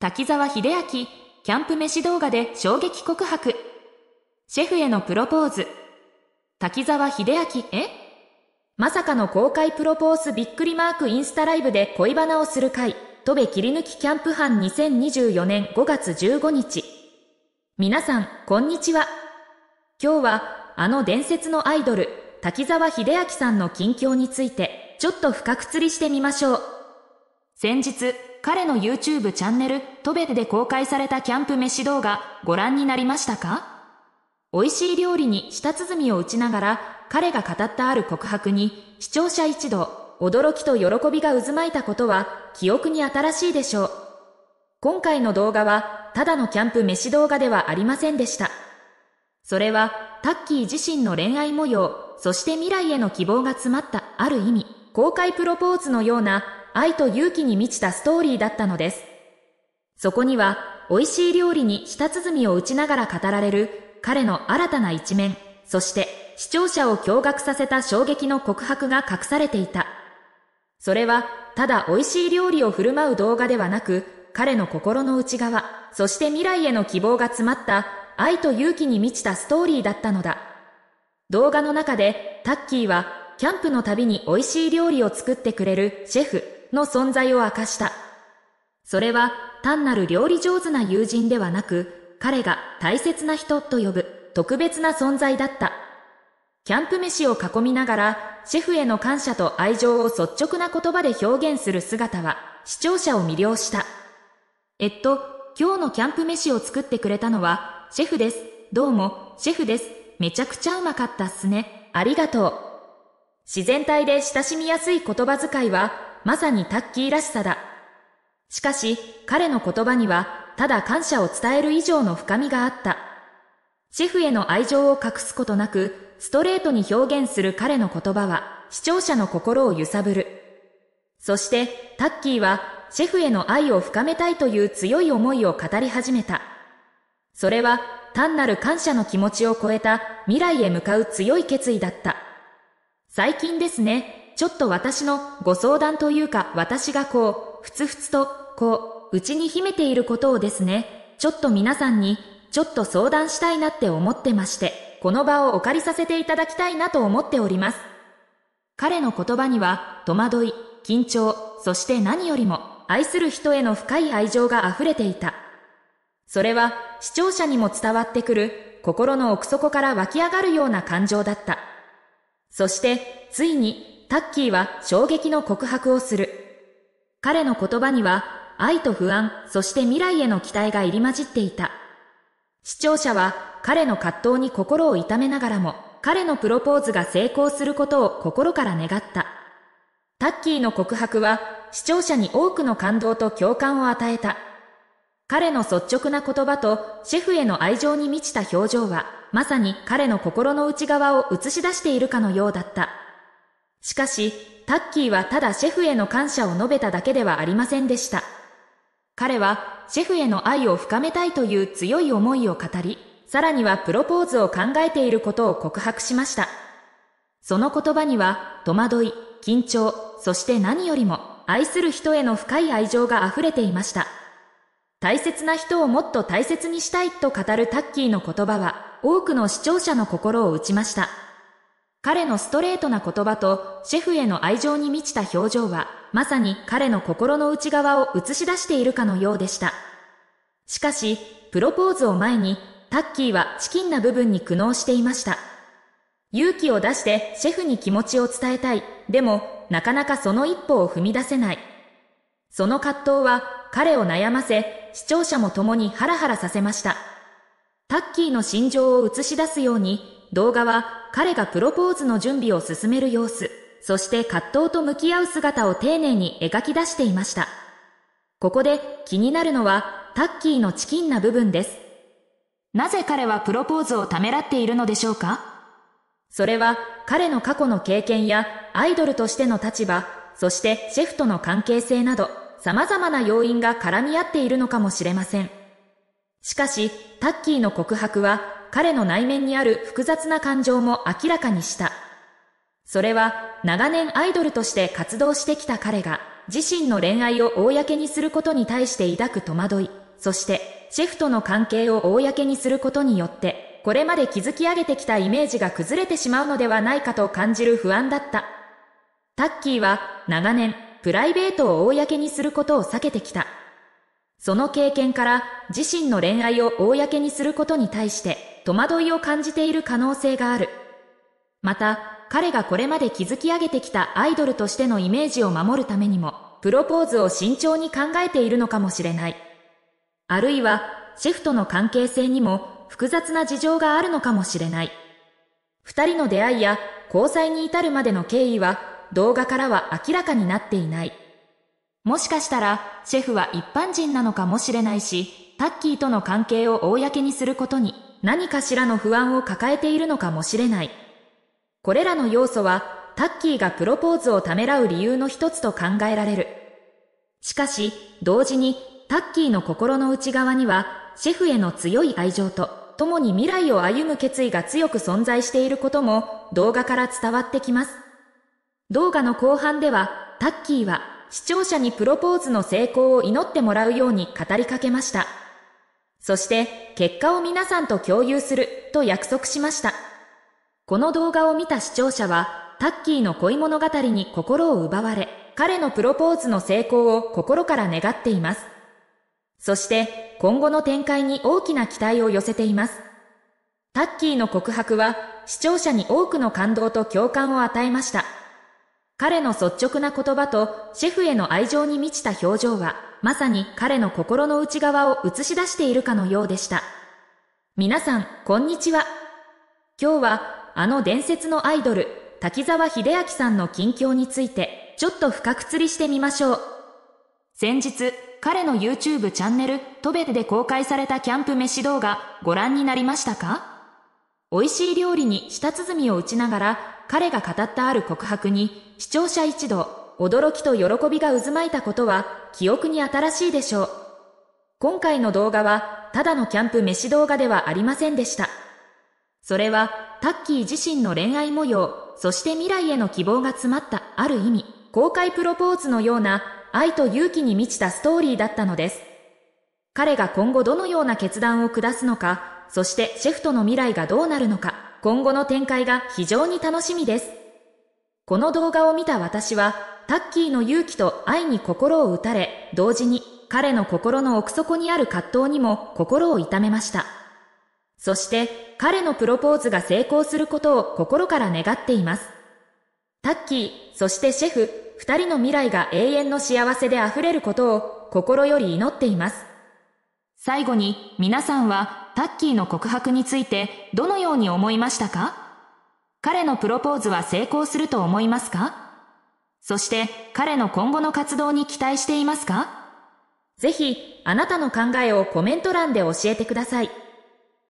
滝沢秀明、キャンプ飯動画で衝撃告白。シェフへのプロポーズ。滝沢秀明、えまさかの公開プロポーズびっくりマークインスタライブで恋バナをする会、戸部切り抜きキャンプ班2024年5月15日。皆さん、こんにちは。今日は、あの伝説のアイドル、滝沢秀明さんの近況について、ちょっと深く釣りしてみましょう。先日、彼の YouTube チャンネル、トベで公開されたキャンプ飯動画、ご覧になりましたか美味しい料理に舌鼓を打ちながら、彼が語ったある告白に、視聴者一同、驚きと喜びが渦巻いたことは、記憶に新しいでしょう。今回の動画は、ただのキャンプ飯動画ではありませんでした。それは、タッキー自身の恋愛模様、そして未来への希望が詰まった、ある意味、公開プロポーズのような、愛と勇気に満ちたストーリーだったのです。そこには、美味しい料理に舌鼓を打ちながら語られる彼の新たな一面、そして視聴者を驚愕させた衝撃の告白が隠されていた。それは、ただ美味しい料理を振る舞う動画ではなく、彼の心の内側、そして未来への希望が詰まった愛と勇気に満ちたストーリーだったのだ。動画の中で、タッキーは、キャンプの旅に美味しい料理を作ってくれるシェフ、の存在を明かした。それは単なる料理上手な友人ではなく、彼が大切な人と呼ぶ特別な存在だった。キャンプ飯を囲みながら、シェフへの感謝と愛情を率直な言葉で表現する姿は、視聴者を魅了した。えっと、今日のキャンプ飯を作ってくれたのは、シェフです。どうも、シェフです。めちゃくちゃうまかったっすね。ありがとう。自然体で親しみやすい言葉遣いは、まさにタッキーらしさだ。しかし、彼の言葉には、ただ感謝を伝える以上の深みがあった。シェフへの愛情を隠すことなく、ストレートに表現する彼の言葉は、視聴者の心を揺さぶる。そして、タッキーは、シェフへの愛を深めたいという強い思いを語り始めた。それは、単なる感謝の気持ちを超えた未来へ向かう強い決意だった。最近ですね、ちょっと私のご相談というか私がこう、ふつふつと、こう、うちに秘めていることをですね、ちょっと皆さんに、ちょっと相談したいなって思ってまして、この場をお借りさせていただきたいなと思っております。彼の言葉には、戸惑い、緊張、そして何よりも、愛する人への深い愛情が溢れていた。それは、視聴者にも伝わってくる、心の奥底から湧き上がるような感情だった。そして、ついに、タッキーは衝撃の告白をする。彼の言葉には、愛と不安、そして未来への期待が入り混じっていた。視聴者は彼の葛藤に心を痛めながらも、彼のプロポーズが成功することを心から願った。タッキーの告白は視聴者に多くの感動と共感を与えた。彼の率直な言葉とシェフへの愛情に満ちた表情は、まさに彼の心の内側を映し出しているかのようだった。しかし、タッキーはただシェフへの感謝を述べただけではありませんでした。彼は、シェフへの愛を深めたいという強い思いを語り、さらにはプロポーズを考えていることを告白しました。その言葉には、戸惑い、緊張、そして何よりも、愛する人への深い愛情が溢れていました。大切な人をもっと大切にしたいと語るタッキーの言葉は、多くの視聴者の心を打ちました。彼のストレートな言葉とシェフへの愛情に満ちた表情は、まさに彼の心の内側を映し出しているかのようでした。しかし、プロポーズを前に、タッキーはチキンな部分に苦悩していました。勇気を出してシェフに気持ちを伝えたい。でも、なかなかその一歩を踏み出せない。その葛藤は彼を悩ませ、視聴者も共にハラハラさせました。タッキーの心情を映し出すように、動画は彼がプロポーズの準備を進める様子、そして葛藤と向き合う姿を丁寧に描き出していました。ここで気になるのはタッキーのチキンな部分です。なぜ彼はプロポーズをためらっているのでしょうかそれは彼の過去の経験やアイドルとしての立場、そしてシェフとの関係性など様々な要因が絡み合っているのかもしれません。しかし、タッキーの告白は彼の内面にある複雑な感情も明らかにした。それは長年アイドルとして活動してきた彼が自身の恋愛を公にすることに対して抱く戸惑い、そしてシェフとの関係を公にすることによってこれまで築き上げてきたイメージが崩れてしまうのではないかと感じる不安だった。タッキーは長年プライベートを公にすることを避けてきた。その経験から自身の恋愛を公にすることに対して戸惑いを感じている可能性がある。また、彼がこれまで築き上げてきたアイドルとしてのイメージを守るためにも、プロポーズを慎重に考えているのかもしれない。あるいは、シェフとの関係性にも複雑な事情があるのかもしれない。二人の出会いや交際に至るまでの経緯は動画からは明らかになっていない。もしかしたら、シェフは一般人なのかもしれないし、タッキーとの関係を公にすることに、何かしらの不安を抱えているのかもしれない。これらの要素は、タッキーがプロポーズをためらう理由の一つと考えられる。しかし、同時に、タッキーの心の内側には、シェフへの強い愛情と、共に未来を歩む決意が強く存在していることも動画から伝わってきます。動画の後半ではタッキーは視聴者にプロポーズの成功を祈ってもらうように語りかけました。そして、結果を皆さんと共有すると約束しました。この動画を見た視聴者は、タッキーの恋物語に心を奪われ、彼のプロポーズの成功を心から願っています。そして、今後の展開に大きな期待を寄せています。タッキーの告白は、視聴者に多くの感動と共感を与えました。彼の率直な言葉とシェフへの愛情に満ちた表情は、まさに彼の心の内側を映し出しているかのようでした。皆さん、こんにちは。今日は、あの伝説のアイドル、滝沢秀明さんの近況について、ちょっと深く釣りしてみましょう。先日、彼の YouTube チャンネル、トベテで公開されたキャンプ飯動画、ご覧になりましたか美味しい料理に舌鼓を打ちながら、彼が語ったある告白に、視聴者一同、驚きと喜びが渦巻いたことは、記憶に新しいでしょう。今回の動画は、ただのキャンプ飯動画ではありませんでした。それは、タッキー自身の恋愛模様、そして未来への希望が詰まった、ある意味、公開プロポーズのような、愛と勇気に満ちたストーリーだったのです。彼が今後どのような決断を下すのか、そしてシェフとの未来がどうなるのか。今後の展開が非常に楽しみです。この動画を見た私は、タッキーの勇気と愛に心を打たれ、同時に彼の心の奥底にある葛藤にも心を痛めました。そして、彼のプロポーズが成功することを心から願っています。タッキー、そしてシェフ、二人の未来が永遠の幸せで溢れることを心より祈っています。最後に、皆さんはタッキーの告白についてどのように思いましたか彼のプロポーズは成功すると思いますかそして彼の今後の活動に期待していますかぜひあなたの考えをコメント欄で教えてください。